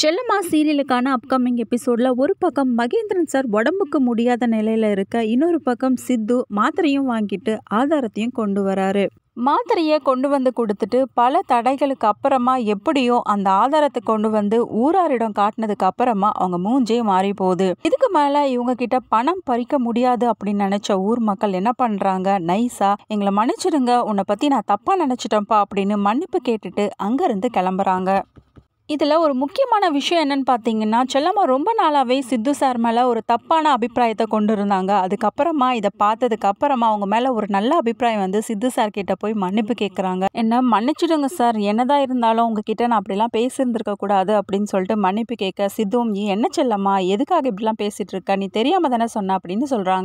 செல்லம்மா சீரியலுக்கான upcoming எபிசோடில் ஒரு பக்கம் மகேந்திரன் சார் உடம்புக்கு முடியாத நிலையில் இருக்க இன்னொரு பக்கம் சித்து மாத்திரையும் வாங்கிட்டு ஆதாரத்தையும் கொண்டு வராரு மாத்திரையை கொண்டு வந்து கொடுத்துட்டு பல தடைகளுக்கு அப்புறமா எப்படியோ அந்த ஆதாரத்தை கொண்டு வந்து ஊராரிடம் காட்டினதுக்கு அப்புறமா அவங்க மூஞ்சே மாறி போகுது இதுக்கு மேலே இவங்க கிட்ட பணம் பறிக்க முடியாது அப்படின்னு நினச்ச ஊர் மக்கள் என்ன பண்ணுறாங்க நைஸா எங்களை மன்னிச்சிடுங்க உன்னை பற்றி நான் தப்பாக நினச்சிட்டேன்ப்பா அப்படின்னு மன்னிப்பு கேட்டுட்டு அங்கிருந்து கிளம்புறாங்க இதில் ஒரு முக்கியமான விஷயம் என்னென்னு பார்த்தீங்கன்னா செல்லம்மா ரொம்ப நாளாகவே சித்து சார் மேலே ஒரு தப்பான அபிப்பிராயத்தை கொண்டு இருந்தாங்க அதுக்கப்புறமா இதை பார்த்ததுக்கப்புறமா அவங்க மேலே ஒரு நல்ல அபிப்பிராயம் வந்து சித்து சார் கிட்ட போய் மன்னிப்பு கேட்குறாங்க என்ன மன்னிச்சிடுங்க சார் என்னதான் இருந்தாலும் உங்ககிட்ட நான் அப்படிலாம் பேசியிருந்திருக்க கூடாது அப்படின்னு சொல்லிட்டு மன்னிப்பு கேட்க சித்துவும் நீ என்ன செல்லம்மா எதுக்காக இப்படிலாம் பேசிகிட்டு இருக்க நீ தெரியாமல் தானே சொன்ன அப்படின்னு சொல்கிறாங்க